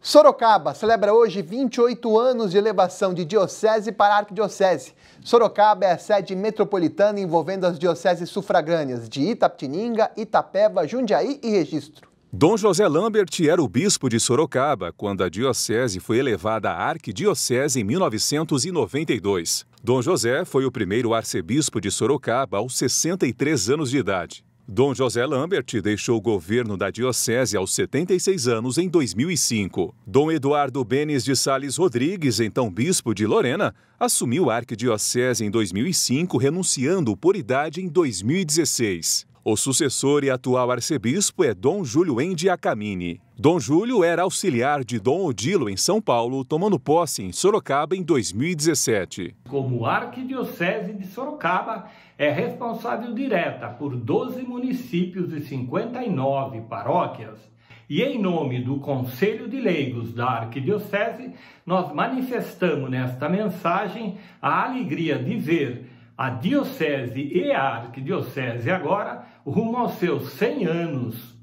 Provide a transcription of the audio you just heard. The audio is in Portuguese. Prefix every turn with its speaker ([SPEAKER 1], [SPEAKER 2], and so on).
[SPEAKER 1] Sorocaba celebra hoje 28 anos de elevação de diocese para arquidiocese. Sorocaba é a sede metropolitana envolvendo as dioceses sufragâneas de Itapetininga, Itapeva, Jundiaí e Registro.
[SPEAKER 2] Dom José Lambert era o bispo de Sorocaba quando a diocese foi elevada à arquidiocese em 1992. Dom José foi o primeiro arcebispo de Sorocaba aos 63 anos de idade. Dom José Lambert deixou o governo da diocese aos 76 anos em 2005. Dom Eduardo Benes de Sales Rodrigues, então bispo de Lorena, assumiu a arquidiocese em 2005, renunciando por idade em 2016. O sucessor e atual arcebispo é Dom Júlio Endi Acamini. Dom Júlio era auxiliar de Dom Odilo em São Paulo, tomando posse em Sorocaba em 2017.
[SPEAKER 3] Como arquidiocese de Sorocaba, é responsável direta por 12 municípios e 59 paróquias. E em nome do Conselho de Leigos da Arquidiocese, nós manifestamos nesta mensagem a alegria de ver a Diocese e a Arquidiocese agora rumo aos seus 100 anos